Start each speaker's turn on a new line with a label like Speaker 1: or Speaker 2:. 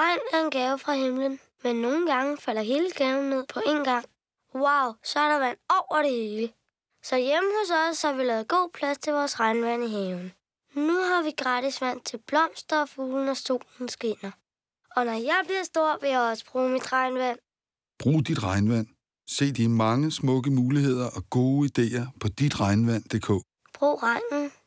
Speaker 1: Regn er en gave fra himlen, men nogle gange falder hele gaven ned på en gang. Wow, så er der vand over det hele. Så hjemme hos os har vi lavet god plads til vores regnvand i haven. Nu har vi gratis vand til blomster og fugle, når solen skinner. Og når jeg bliver stor, vil jeg også bruge mit regnvand.
Speaker 2: Brug dit regnvand. Se de mange smukke muligheder og gode idéer på ditregnvand.dk.
Speaker 1: Brug regnen.